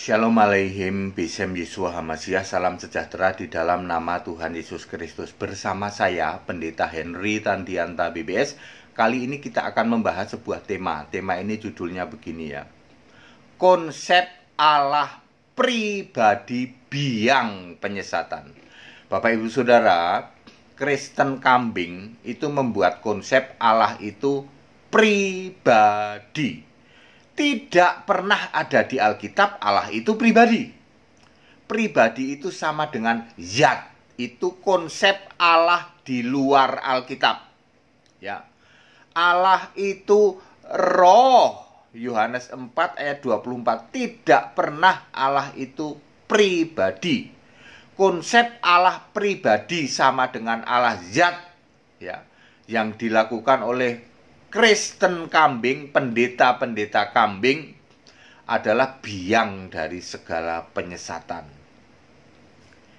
Shalom Aleihim, Bisem Yesua Hamasiah, salam sejahtera di dalam nama Tuhan Yesus Kristus. Bersama saya, Pendeta Henry Tandianta BBS, kali ini kita akan membahas sebuah tema. Tema ini judulnya begini ya. Konsep Allah pribadi biang penyesatan. Bapak Ibu Saudara, Kristen kambing itu membuat konsep Allah itu pribadi tidak pernah ada di Alkitab Allah itu pribadi. Pribadi itu sama dengan zat. Itu konsep Allah di luar Alkitab. Ya. Allah itu roh. Yohanes 4 ayat 24 tidak pernah Allah itu pribadi. Konsep Allah pribadi sama dengan Allah zat ya yang dilakukan oleh Kristen kambing, pendeta-pendeta kambing adalah biang dari segala penyesatan.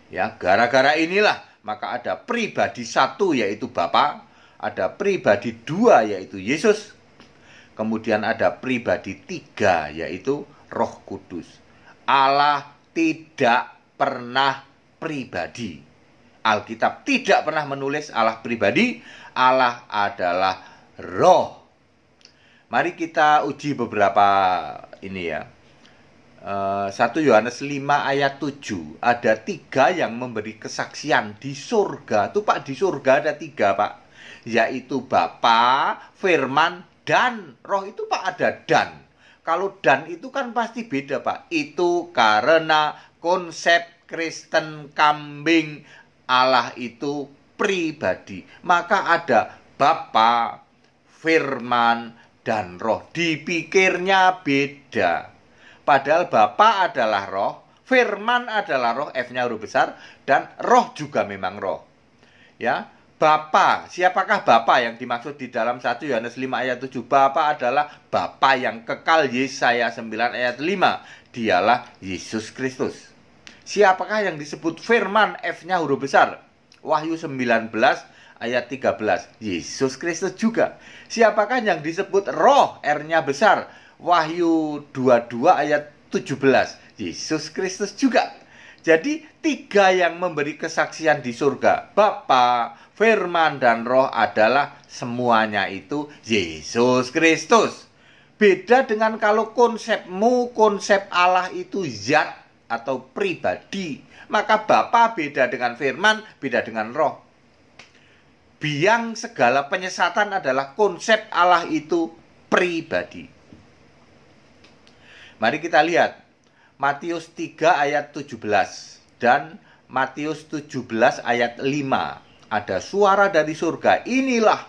Ya, gara-gara inilah maka ada pribadi satu yaitu Bapa, ada pribadi dua yaitu Yesus, kemudian ada pribadi tiga yaitu Roh Kudus. Allah tidak pernah pribadi. Alkitab tidak pernah menulis Allah pribadi, Allah adalah roh. Mari kita uji beberapa ini ya. 1 eh, Yohanes 5 ayat 7 ada tiga yang memberi kesaksian di surga Itu pak di surga ada tiga pak yaitu Bapa, Firman dan Roh itu pak ada dan kalau dan itu kan pasti beda pak itu karena konsep Kristen kambing Allah itu pribadi maka ada Bapa, firman, dan roh. Dipikirnya beda. Padahal bapak adalah roh, firman adalah roh, F-nya huruf besar, dan roh juga memang roh. Ya, Bapa, siapakah Bapa yang dimaksud di dalam 1 Yohanes 5 ayat 7? Bapa adalah Bapa yang kekal Yesaya 9 ayat 5. Dialah Yesus Kristus. Siapakah yang disebut firman F-nya huruf besar? Wahyu 19 ayat 13. Yesus Kristus juga. Siapakah yang disebut roh? R-nya besar. Wahyu 22 ayat 17. Yesus Kristus juga. Jadi tiga yang memberi kesaksian di surga, Bapa, Firman dan Roh adalah semuanya itu Yesus Kristus. Beda dengan kalau konsepmu, konsep Allah itu zat atau pribadi. Maka Bapa beda dengan Firman, beda dengan Roh biang segala penyesatan adalah konsep Allah itu pribadi. Mari kita lihat Matius 3 ayat 17 dan Matius 17 ayat 5. Ada suara dari surga, inilah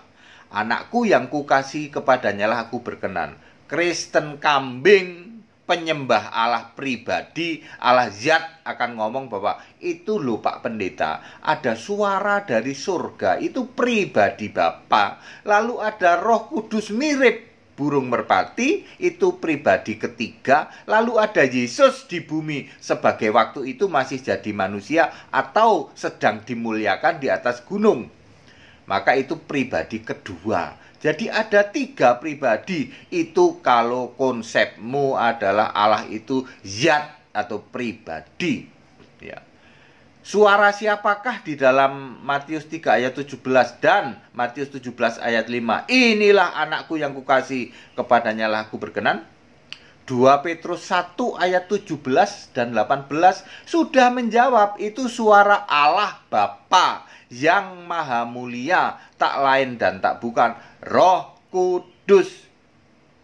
anakku yang kukasih lah aku berkenan. Kristen kambing penyembah Allah pribadi, Allah zat akan ngomong bahwa itu lho Pak Pendeta, ada suara dari surga, itu pribadi bapak Lalu ada Roh Kudus mirip burung merpati itu pribadi ketiga lalu ada Yesus di bumi sebagai waktu itu masih jadi manusia atau sedang dimuliakan di atas gunung maka itu pribadi kedua jadi ada tiga pribadi itu kalau konsepmu adalah Allah itu zat atau pribadi. Ya. Suara siapakah di dalam Matius 3 ayat 17 dan Matius 17 ayat 5? Inilah anakku yang kukasih, kepadanya lah aku berkenan. 2 Petrus 1 ayat 17 dan 18 sudah menjawab itu suara Allah Bapa yang maha mulia, tak lain dan tak bukan Roh Kudus.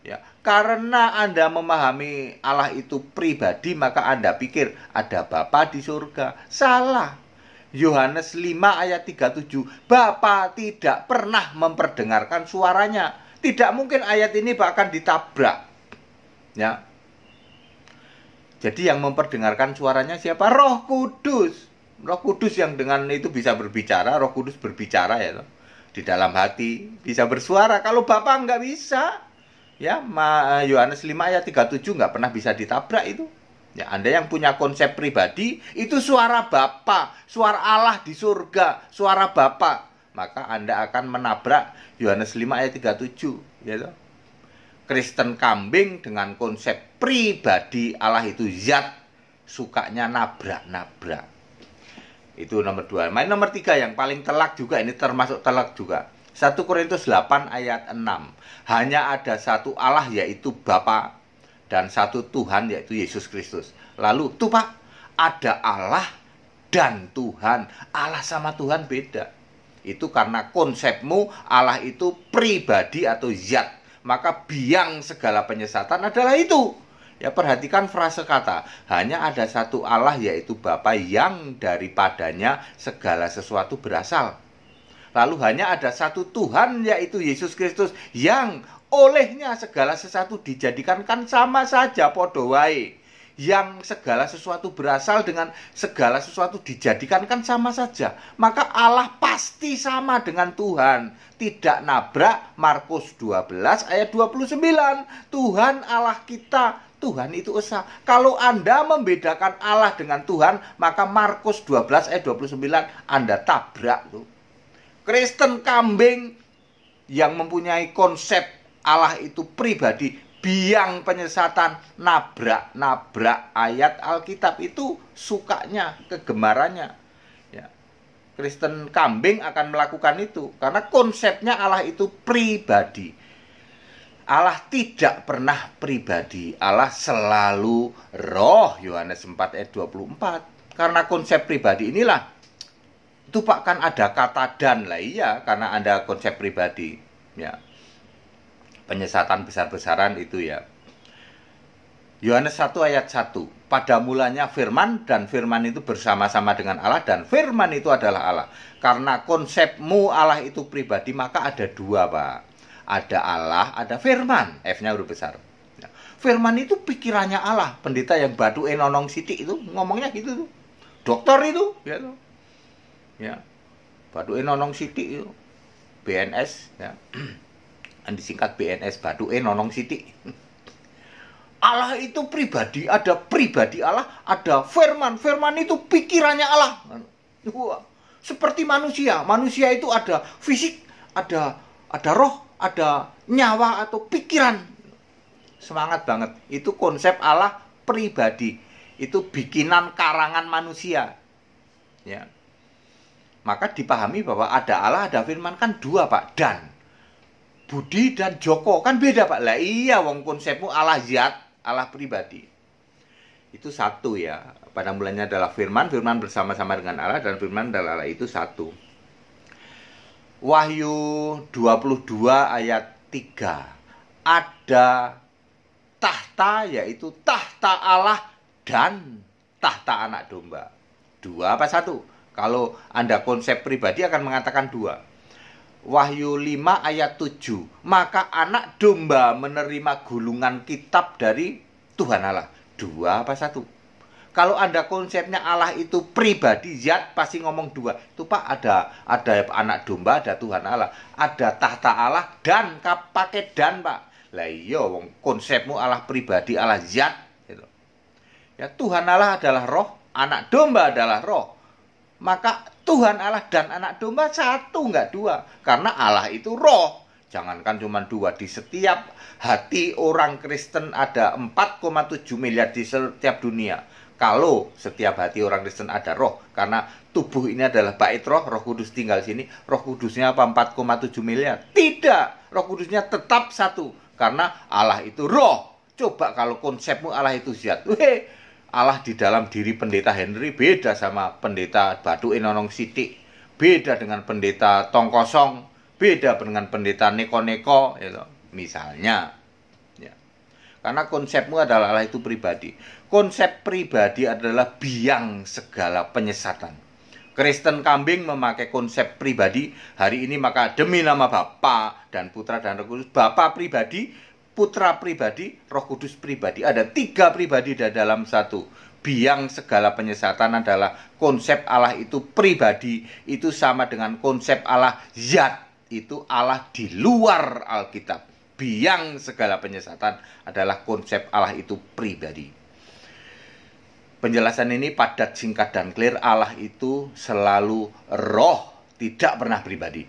Ya, karena Anda memahami Allah itu pribadi, maka Anda pikir ada Bapa di surga. Salah. Yohanes 5 ayat 37, Bapa tidak pernah memperdengarkan suaranya. Tidak mungkin ayat ini bahkan ditabrak. Ya. Jadi yang memperdengarkan suaranya siapa? Roh Kudus. Roh Kudus yang dengan itu bisa berbicara, Roh Kudus berbicara ya toh. Di dalam hati bisa bersuara. Kalau Bapak nggak bisa, ya eh, Yohanes 5 ayat 37 nggak pernah bisa ditabrak itu. Ya, Anda yang punya konsep pribadi itu suara Bapa, suara Allah di surga, suara Bapa. Maka Anda akan menabrak Yohanes 5 ayat 37, ya toh. Kristen kambing dengan konsep pribadi Allah itu zat sukanya nabrak-nabrak. Itu nomor dua. Main nomor tiga yang paling telak juga ini termasuk telak juga. 1 Korintus 8 ayat 6. Hanya ada satu Allah yaitu Bapa dan satu Tuhan yaitu Yesus Kristus. Lalu tuh Pak, ada Allah dan Tuhan. Allah sama Tuhan beda. Itu karena konsepmu Allah itu pribadi atau zat. Maka biang segala penyesatan adalah itu. Ya perhatikan frase kata, hanya ada satu Allah yaitu Bapa yang daripadanya segala sesuatu berasal. Lalu hanya ada satu Tuhan yaitu Yesus Kristus yang olehnya segala sesuatu dijadikan kan sama saja podowai. Yang segala sesuatu berasal dengan segala sesuatu dijadikan kan sama saja. Maka Allah pasti sama dengan Tuhan. Tidak nabrak Markus 12 ayat 29. Tuhan Allah kita Tuhan itu esa. Kalau Anda membedakan Allah dengan Tuhan, maka Markus 12 ayat 29 Anda tabrak tuh. Kristen kambing yang mempunyai konsep Allah itu pribadi, biang penyesatan, nabrak-nabrak ayat Alkitab itu sukanya, kegemarannya. Ya. Kristen kambing akan melakukan itu karena konsepnya Allah itu pribadi. Allah tidak pernah pribadi, Allah selalu roh Yohanes 4 ayat 24. Karena konsep pribadi inilah itu Pak kan ada kata dan lah iya karena ada konsep pribadi ya. Penyesatan besar-besaran itu ya. Yohanes 1 ayat 1. Pada mulanya firman dan firman itu bersama-sama dengan Allah dan firman itu adalah Allah. Karena konsepmu Allah itu pribadi maka ada dua, Pak ada Allah, ada firman. F-nya huruf besar. Nah, firman itu pikirannya Allah. Pendeta yang batu enonong Siti itu ngomongnya gitu tuh. Dokter itu, ya tuh. Ya. Batu enonong siti itu. BNS ya. disingkat BNS Batu enonong Siti. Allah itu pribadi, ada pribadi Allah, ada firman. Firman itu pikirannya Allah. Wah, seperti manusia, manusia itu ada fisik, ada ada roh, ada nyawa atau pikiran. Semangat banget. Itu konsep Allah pribadi. Itu bikinan karangan manusia. Ya. Maka dipahami bahwa ada Allah, ada firman kan dua, Pak. Dan Budi dan Joko kan beda, Pak. Lah iya wong konsepmu Allah zat, Allah pribadi. Itu satu ya. Pada mulanya adalah firman, firman bersama-sama dengan Allah dan firman dan Allah itu satu. Wahyu 22 ayat 3 ada tahta yaitu tahta Allah dan tahta anak domba. Dua apa satu? Kalau Anda konsep pribadi akan mengatakan dua. Wahyu 5 ayat 7 Maka anak domba menerima gulungan kitab dari Tuhan Allah Dua apa satu? Kalau Anda konsepnya Allah itu pribadi, zat pasti ngomong dua. Itu Pak, ada ada anak domba, ada Tuhan Allah, ada tahta Allah dan pakai dan Pak. Lah iya konsepmu Allah pribadi, Allah zat gitu. Ya Tuhan Allah adalah roh, anak domba adalah roh. Maka Tuhan Allah dan anak domba satu nggak dua karena Allah itu roh Jangankan cuma dua, di setiap hati orang Kristen ada 4,7 miliar di setiap dunia. Kalau setiap hati orang Kristen ada roh, karena tubuh ini adalah bait roh, roh kudus tinggal sini, roh kudusnya apa 4,7 miliar? Tidak, roh kudusnya tetap satu, karena Allah itu roh. Coba kalau konsepmu Allah itu zat, Weh, Allah di dalam diri pendeta Henry beda sama pendeta Batu Enonong Siti, beda dengan pendeta Tongkosong, beda dengan pendeta Neko-Neko, gitu. misalnya. Karena konsepmu adalah Allah itu pribadi. Konsep pribadi adalah biang segala penyesatan. Kristen kambing memakai konsep pribadi hari ini maka demi nama Bapa dan Putra dan Roh Kudus. Bapa pribadi, Putra pribadi, Roh Kudus pribadi. Ada tiga pribadi dalam satu. Biang segala penyesatan adalah konsep Allah itu pribadi. Itu sama dengan konsep Allah zat. Itu Allah di luar Alkitab biang segala penyesatan adalah konsep Allah itu pribadi. Penjelasan ini padat, singkat, dan clear. Allah itu selalu roh, tidak pernah pribadi.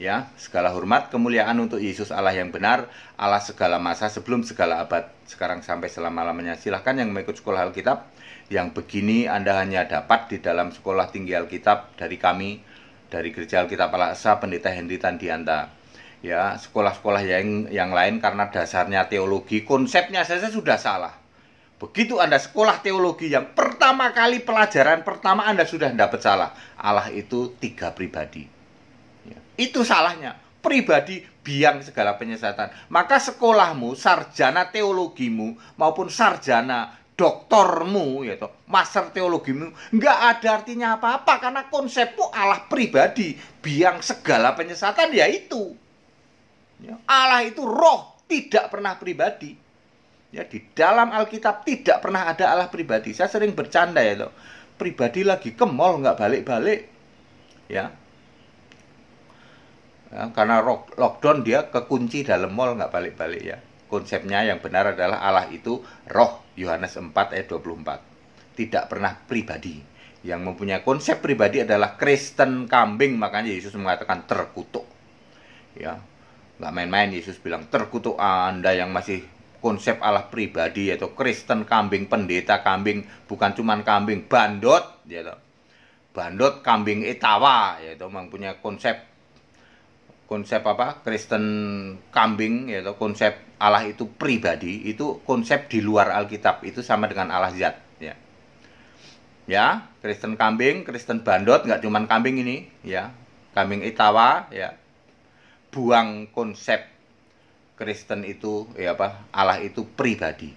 Ya, segala hormat, kemuliaan untuk Yesus Allah yang benar, Allah segala masa sebelum segala abad, sekarang sampai selama-lamanya. Silahkan yang mengikut sekolah Alkitab, yang begini Anda hanya dapat di dalam sekolah tinggi Alkitab dari kami, dari Gereja Alkitab Al-Aqsa, Pendeta Henry Tandianta ya sekolah-sekolah yang yang lain karena dasarnya teologi konsepnya saya sudah salah begitu anda sekolah teologi yang pertama kali pelajaran pertama anda sudah dapat salah Allah itu tiga pribadi ya, itu salahnya pribadi biang segala penyesatan maka sekolahmu sarjana teologimu maupun sarjana doktormu yaitu master teologimu nggak ada artinya apa-apa karena konsepmu Allah pribadi biang segala penyesatan yaitu Ya, Allah itu roh, tidak pernah pribadi. Ya, di dalam Alkitab tidak pernah ada Allah pribadi. Saya sering bercanda ya, loh. Pribadi lagi ke mall nggak balik-balik. Ya. ya. karena lockdown dia kekunci dalam mall nggak balik-balik ya. Konsepnya yang benar adalah Allah itu roh, Yohanes 4 ayat 24. Tidak pernah pribadi. Yang mempunyai konsep pribadi adalah Kristen kambing, makanya Yesus mengatakan terkutuk. Ya, nggak main-main Yesus bilang terkutuk anda yang masih konsep Allah pribadi yaitu Kristen kambing pendeta kambing bukan cuman kambing bandot yaitu bandot kambing etawa yaitu punya konsep konsep apa Kristen kambing yaitu konsep Allah itu pribadi itu konsep di luar Alkitab itu sama dengan Allah zat ya ya Kristen kambing Kristen bandot nggak cuman kambing ini ya kambing etawa ya buang konsep Kristen itu ya apa Allah itu pribadi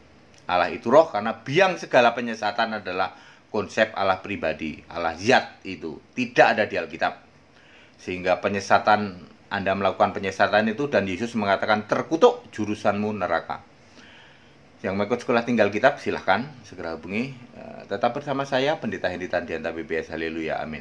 Allah itu roh karena biang segala penyesatan adalah konsep Allah pribadi Allah zat itu tidak ada di Alkitab sehingga penyesatan Anda melakukan penyesatan itu dan Yesus mengatakan terkutuk jurusanmu neraka yang mengikut sekolah tinggal kitab silahkan segera hubungi eh, tetap bersama saya pendeta Hendy Tandianta BBS Haleluya Amin